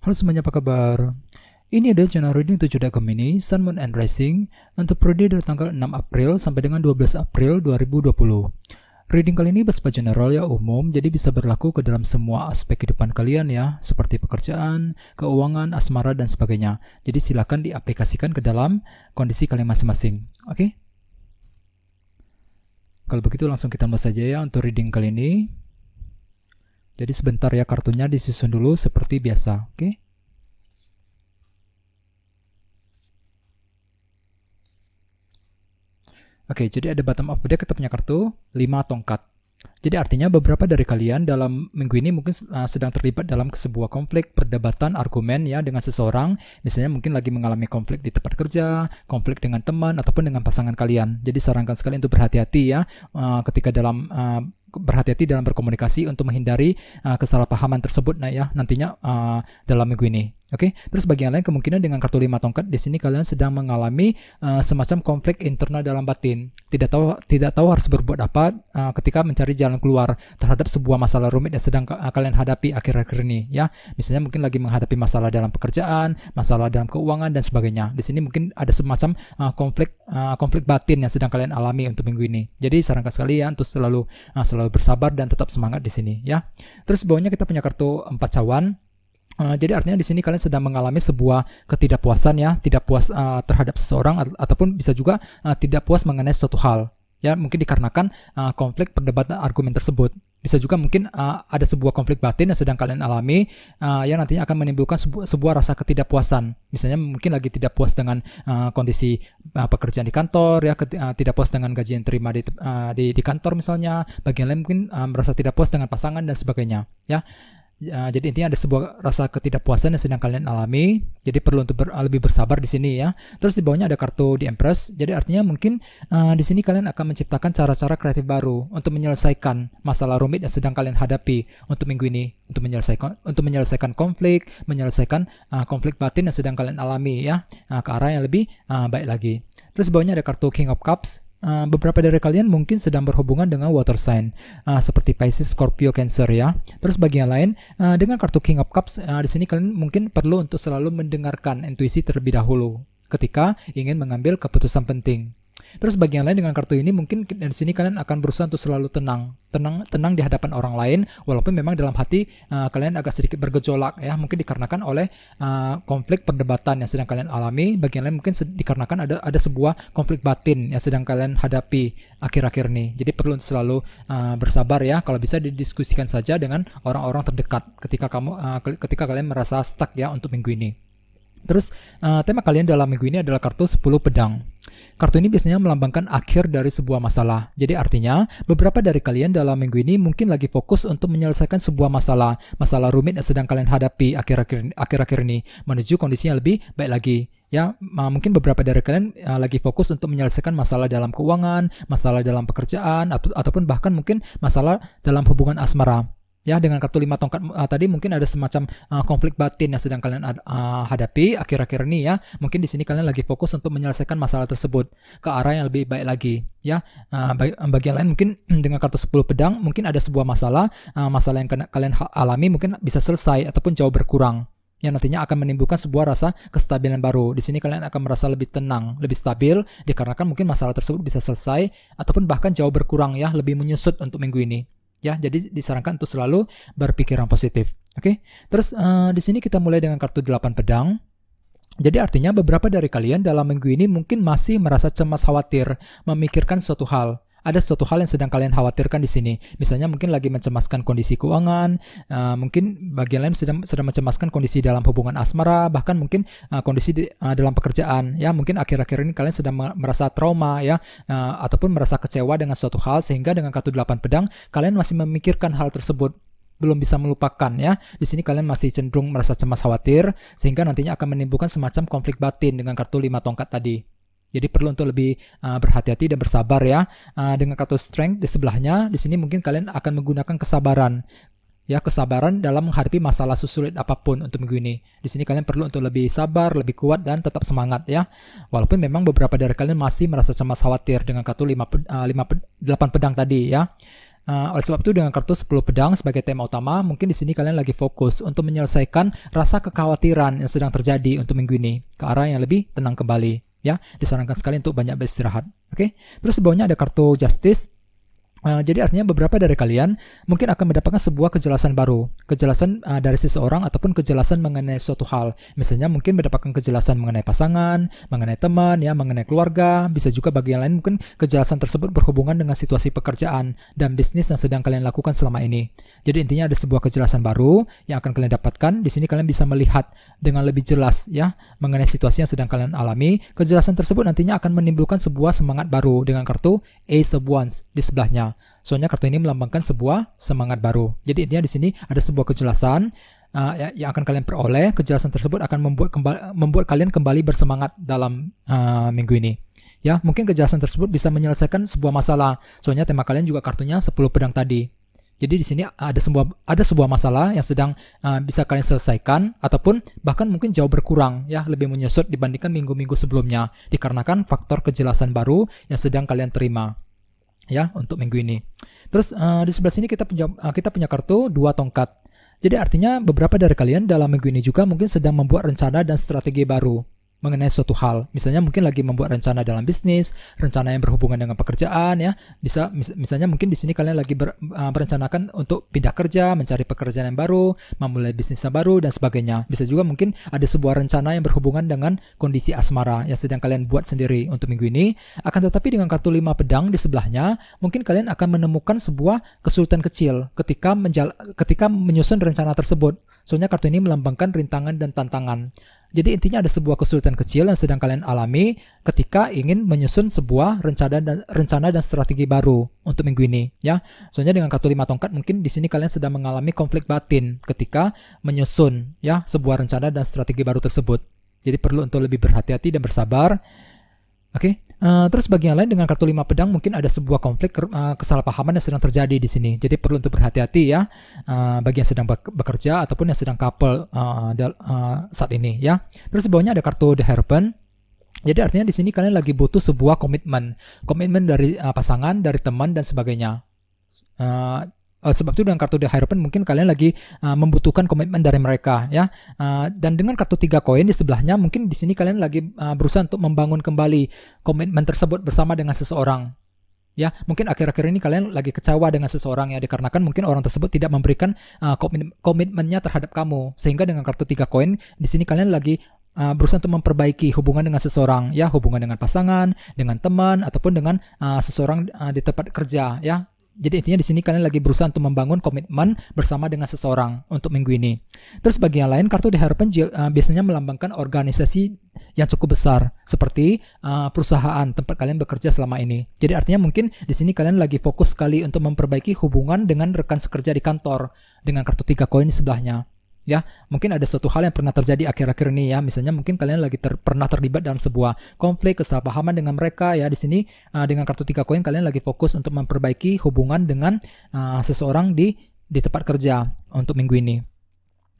Halo semuanya apa kabar? Ini adalah channel reading 7 Gemini, Sun, Moon, and Rising untuk periode dari tanggal 6 April sampai dengan 12 April 2020. Reading kali ini bersifat general ya umum, jadi bisa berlaku ke dalam semua aspek kehidupan kalian ya, seperti pekerjaan, keuangan, asmara, dan sebagainya. Jadi silakan diaplikasikan ke dalam kondisi kalian masing-masing. Oke? Okay? Kalau begitu langsung kita mulai saja ya untuk reading kali ini. Jadi sebentar ya kartunya disusun dulu seperti biasa, oke? Okay? Oke, okay, jadi ada bottom up deck kita punya kartu 5 tongkat. Jadi artinya beberapa dari kalian dalam minggu ini mungkin eh, sedang terlibat dalam sebuah konflik perdebatan argumen ya dengan seseorang, misalnya mungkin lagi mengalami konflik di tempat kerja, konflik dengan teman ataupun dengan pasangan kalian. Jadi sarankan sekali untuk berhati-hati ya eh, ketika dalam eh, berhati-hati dalam berkomunikasi untuk menghindari uh, kesalahpahaman tersebut nah ya nantinya uh, dalam minggu ini. Oke, okay? terus bagian lain kemungkinan dengan kartu lima tongkat di sini kalian sedang mengalami uh, semacam konflik internal dalam batin. Tidak tahu tidak tahu harus berbuat apa uh, ketika mencari jalan keluar terhadap sebuah masalah rumit yang sedang uh, kalian hadapi akhir-akhir ini ya. Misalnya mungkin lagi menghadapi masalah dalam pekerjaan, masalah dalam keuangan dan sebagainya. Di sini mungkin ada semacam uh, konflik Uh, konflik batin yang sedang kalian alami untuk minggu ini. Jadi sarankan sekalian untuk selalu uh, selalu bersabar dan tetap semangat di sini ya. Terus bawahnya kita punya kartu empat cawan uh, jadi artinya di sini kalian sedang mengalami sebuah ketidakpuasan ya, tidak puas uh, terhadap seseorang ataupun bisa juga uh, tidak puas mengenai suatu hal. Ya, mungkin dikarenakan uh, konflik perdebatan argumen tersebut bisa juga mungkin uh, ada sebuah konflik batin yang sedang kalian alami uh, yang nantinya akan menimbulkan sebu sebuah rasa ketidakpuasan. Misalnya mungkin lagi tidak puas dengan uh, kondisi uh, pekerjaan di kantor ya, uh, tidak puas dengan gaji yang terima di uh, di, di kantor misalnya, bagian lain mungkin uh, merasa tidak puas dengan pasangan dan sebagainya ya. Ya, jadi intinya ada sebuah rasa ketidakpuasan yang sedang kalian alami. Jadi perlu untuk ber, lebih bersabar di sini ya. Terus di bawahnya ada kartu di Empress. Jadi artinya mungkin uh, di sini kalian akan menciptakan cara-cara kreatif baru untuk menyelesaikan masalah rumit yang sedang kalian hadapi untuk minggu ini, untuk menyelesaikan untuk menyelesaikan konflik, menyelesaikan uh, konflik batin yang sedang kalian alami ya uh, ke arah yang lebih uh, baik lagi. Terus di bawahnya ada kartu King of Cups. Eh, beberapa dari kalian mungkin sedang berhubungan dengan water sign uh, seperti Pisces, Scorpio, Cancer ya. Terus bagian lain uh, dengan kartu King of Cups uh, di sini kalian mungkin perlu untuk selalu mendengarkan intuisi terlebih dahulu ketika ingin mengambil keputusan penting. Terus bagian lain dengan kartu ini mungkin di sini kalian akan berusaha untuk selalu tenang, tenang, tenang di hadapan orang lain, walaupun memang dalam hati uh, kalian agak sedikit bergejolak ya, mungkin dikarenakan oleh uh, konflik perdebatan yang sedang kalian alami. Bagian lain mungkin dikarenakan ada ada sebuah konflik batin yang sedang kalian hadapi akhir-akhir ini. Jadi perlu untuk selalu uh, bersabar ya, kalau bisa didiskusikan saja dengan orang-orang terdekat ketika kamu uh, ketika kalian merasa stuck ya untuk minggu ini. Terus uh, tema kalian dalam minggu ini adalah kartu 10 pedang. Kartu ini biasanya melambangkan akhir dari sebuah masalah. Jadi artinya, beberapa dari kalian dalam minggu ini mungkin lagi fokus untuk menyelesaikan sebuah masalah, masalah rumit yang sedang kalian hadapi akhir-akhir ini, menuju kondisi yang lebih baik lagi. Ya, mungkin beberapa dari kalian eh, lagi fokus untuk menyelesaikan masalah dalam keuangan, masalah dalam pekerjaan, ataupun bahkan mungkin masalah dalam hubungan asmara ya dengan kartu lima tongkat uh, tadi mungkin ada semacam uh, konflik batin yang sedang kalian uh, hadapi akhir-akhir ini ya mungkin di sini kalian lagi fokus untuk menyelesaikan masalah tersebut ke arah yang lebih baik lagi ya uh, bagian lain mungkin dengan kartu 10 pedang mungkin ada sebuah masalah uh, masalah yang kalian alami mungkin bisa selesai ataupun jauh berkurang yang nantinya akan menimbulkan sebuah rasa kestabilan baru. Di sini kalian akan merasa lebih tenang, lebih stabil, dikarenakan mungkin masalah tersebut bisa selesai ataupun bahkan jauh berkurang ya, lebih menyusut untuk minggu ini. Ya, jadi disarankan untuk selalu berpikiran positif. Oke. Okay? Terus uh, di sini kita mulai dengan kartu delapan pedang. Jadi artinya beberapa dari kalian dalam minggu ini mungkin masih merasa cemas khawatir memikirkan suatu hal ada suatu hal yang sedang kalian khawatirkan di sini. Misalnya mungkin lagi mencemaskan kondisi keuangan, uh, mungkin bagian lain sedang sedang mencemaskan kondisi dalam hubungan asmara, bahkan mungkin uh, kondisi di, uh, dalam pekerjaan. Ya, mungkin akhir-akhir ini kalian sedang merasa trauma ya, uh, ataupun merasa kecewa dengan suatu hal sehingga dengan kartu delapan pedang kalian masih memikirkan hal tersebut belum bisa melupakan ya. Di sini kalian masih cenderung merasa cemas khawatir sehingga nantinya akan menimbulkan semacam konflik batin dengan kartu lima tongkat tadi. Jadi perlu untuk lebih uh, berhati-hati dan bersabar ya. Uh, dengan kartu strength di sebelahnya, di sini mungkin kalian akan menggunakan kesabaran. Ya, kesabaran dalam menghadapi masalah susulit apapun untuk minggu ini. Di sini kalian perlu untuk lebih sabar, lebih kuat dan tetap semangat ya. Walaupun memang beberapa dari kalian masih merasa sama khawatir dengan kartu 5 uh, 5 8 pedang tadi ya. Uh, oleh sebab itu dengan kartu 10 pedang sebagai tema utama, mungkin di sini kalian lagi fokus untuk menyelesaikan rasa kekhawatiran yang sedang terjadi untuk minggu ini ke arah yang lebih tenang kembali ya disarankan sekali untuk banyak beristirahat oke okay? terus bawahnya ada kartu justice Uh, jadi artinya beberapa dari kalian mungkin akan mendapatkan sebuah kejelasan baru, kejelasan uh, dari seseorang ataupun kejelasan mengenai suatu hal. Misalnya mungkin mendapatkan kejelasan mengenai pasangan, mengenai teman, ya, mengenai keluarga. Bisa juga bagi yang lain mungkin kejelasan tersebut berhubungan dengan situasi pekerjaan dan bisnis yang sedang kalian lakukan selama ini. Jadi intinya ada sebuah kejelasan baru yang akan kalian dapatkan. Di sini kalian bisa melihat dengan lebih jelas ya mengenai situasi yang sedang kalian alami. Kejelasan tersebut nantinya akan menimbulkan sebuah semangat baru dengan kartu Ace of Wands di sebelahnya. Soalnya kartu ini melambangkan sebuah semangat baru. Jadi intinya di sini ada sebuah kejelasan uh, ya, yang akan kalian peroleh. Kejelasan tersebut akan membuat kembali, membuat kalian kembali bersemangat dalam uh, minggu ini ya mungkin kejelasan tersebut bisa menyelesaikan sebuah masalah soalnya tema kalian juga kartunya 10 pedang tadi jadi di sini ah, ada sebuah ada sebuah masalah yang sedang uh, bisa kalian selesaikan ataupun bahkan mungkin jauh berkurang ya lebih menyusut dibandingkan minggu-minggu sebelumnya dikarenakan faktor kejelasan baru yang sedang kalian terima ya untuk minggu ini. Terus uh, di sebelah sini kita punya uh, kita punya kartu dua tongkat. Jadi artinya beberapa dari kalian dalam minggu ini juga mungkin sedang membuat rencana dan strategi baru mengenai suatu hal. Misalnya mungkin lagi membuat rencana dalam bisnis, rencana yang berhubungan dengan pekerjaan ya. Bisa mis misalnya mungkin di sini kalian lagi ber, uh, merencanakan untuk pindah kerja, mencari pekerjaan yang baru, memulai bisnis yang baru dan sebagainya. Bisa juga mungkin ada sebuah rencana yang berhubungan dengan kondisi asmara yang sedang kalian buat sendiri untuk minggu ini. Akan tetapi dengan kartu lima pedang di sebelahnya, mungkin kalian akan menemukan sebuah kesulitan kecil ketika ketika menyusun rencana tersebut. Soalnya kartu ini melambangkan rintangan dan tantangan. Jadi intinya ada sebuah kesulitan kecil yang sedang kalian alami ketika ingin menyusun sebuah rencana dan rencana dan strategi baru untuk minggu ini ya. Soalnya dengan kartu lima tongkat mungkin di sini kalian sedang mengalami konflik batin ketika menyusun ya sebuah rencana dan strategi baru tersebut. Jadi perlu untuk lebih berhati-hati dan bersabar Oke, okay? uh, eh, terus bagian lain dengan kartu lima pedang mungkin ada sebuah konflik uh, kesalahpahaman yang sedang terjadi di sini. Jadi perlu untuk berhati-hati ya uh, bagi yang sedang bekerja ataupun yang sedang couple uh, uh, saat ini ya. Terus bawahnya ada kartu the hairpin. Jadi artinya di sini kalian lagi butuh sebuah komitmen, komitmen dari uh, pasangan, dari teman dan sebagainya. Uh, Uh, sebab itu dengan kartu The Hierophant mungkin kalian lagi uh, membutuhkan komitmen dari mereka ya. Uh, dan dengan kartu tiga koin di sebelahnya mungkin di sini kalian lagi uh, berusaha untuk membangun kembali komitmen tersebut bersama dengan seseorang. Ya, mungkin akhir-akhir ini kalian lagi kecewa dengan seseorang ya dikarenakan mungkin orang tersebut tidak memberikan uh, komitmennya terhadap kamu. Sehingga dengan kartu tiga koin di sini kalian lagi uh, berusaha untuk memperbaiki hubungan dengan seseorang ya hubungan dengan pasangan dengan teman ataupun dengan uh, seseorang uh, di tempat kerja ya jadi intinya di sini kalian lagi berusaha untuk membangun komitmen bersama dengan seseorang untuk minggu ini. Terus bagi yang lain, kartu diharapkan eh, biasanya melambangkan organisasi yang cukup besar seperti eh, perusahaan tempat kalian bekerja selama ini. Jadi artinya mungkin di sini kalian lagi fokus sekali untuk memperbaiki hubungan dengan rekan sekerja di kantor dengan kartu tiga koin di sebelahnya ya mungkin ada suatu hal yang pernah terjadi akhir-akhir ini ya misalnya mungkin kalian lagi ter pernah terlibat dalam sebuah konflik kesalahpahaman dengan mereka ya di sini uh, dengan kartu tiga koin kalian lagi fokus untuk memperbaiki hubungan dengan uh, seseorang di di tempat kerja untuk minggu ini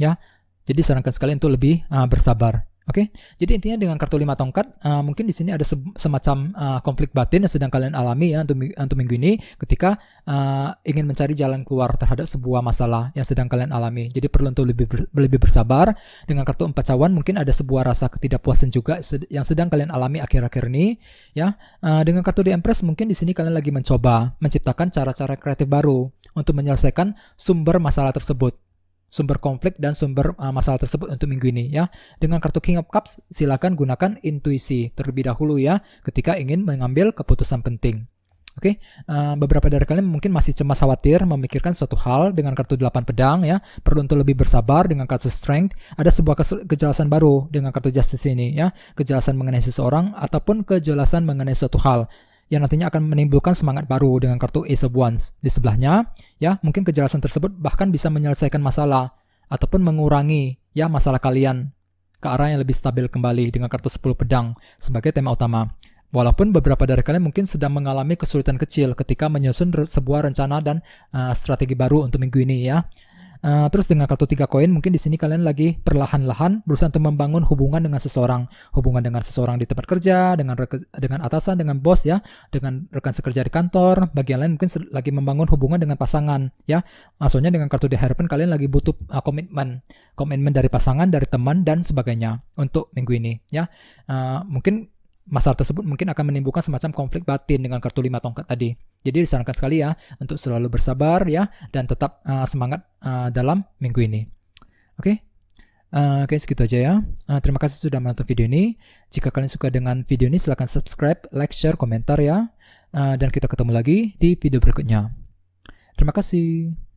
ya jadi sarankan sekalian untuk lebih uh, bersabar Oke, okay? jadi intinya dengan kartu lima tongkat, uh, mungkin di sini ada se semacam uh, konflik batin yang sedang kalian alami ya untuk, untuk minggu ini, ketika uh, ingin mencari jalan keluar terhadap sebuah masalah yang sedang kalian alami. Jadi perlu untuk lebih ber lebih bersabar. Dengan kartu empat cawan, mungkin ada sebuah rasa ketidakpuasan juga sed yang sedang kalian alami akhir-akhir ini. Ya, uh, dengan kartu di Empress, mungkin di sini kalian lagi mencoba menciptakan cara-cara kreatif baru untuk menyelesaikan sumber masalah tersebut sumber konflik dan sumber uh, masalah tersebut untuk minggu ini ya. Dengan kartu King of Cups, silakan gunakan intuisi terlebih dahulu ya ketika ingin mengambil keputusan penting. Oke, okay? uh, beberapa dari kalian mungkin masih cemas khawatir memikirkan suatu hal dengan kartu 8 pedang ya. Perlu untuk lebih bersabar dengan kartu strength. Ada sebuah kejelasan baru dengan kartu justice ini ya. Kejelasan mengenai seseorang ataupun kejelasan mengenai suatu hal yang nantinya akan menimbulkan semangat baru dengan kartu Ace of Wands. Di sebelahnya, ya, mungkin kejelasan tersebut bahkan bisa menyelesaikan masalah ataupun mengurangi ya masalah kalian ke arah yang lebih stabil kembali dengan kartu 10 pedang sebagai tema utama. Walaupun beberapa dari kalian mungkin sedang mengalami kesulitan kecil ketika menyusun sebuah rencana dan uh, strategi baru untuk minggu ini ya. Uh, terus dengan kartu tiga koin mungkin di sini kalian lagi perlahan-lahan berusaha untuk membangun hubungan dengan seseorang, hubungan dengan seseorang di tempat kerja, dengan dengan atasan, dengan bos ya, dengan rekan sekerja di kantor. Bagian lain mungkin lagi membangun hubungan dengan pasangan ya. Maksudnya dengan kartu di diharapkan kalian lagi butuh uh, komitmen, komitmen dari pasangan, dari teman dan sebagainya untuk minggu ini ya. Uh, mungkin masalah tersebut mungkin akan menimbulkan semacam konflik batin dengan kartu lima tongkat tadi. Jadi disarankan sekali ya untuk selalu bersabar ya dan tetap uh, semangat uh, dalam minggu ini. Oke, okay? Uh, Oke, okay, segitu aja ya. Uh, terima kasih sudah menonton video ini. Jika kalian suka dengan video ini, silahkan subscribe, like, share, komentar ya. Uh, dan kita ketemu lagi di video berikutnya. Terima kasih.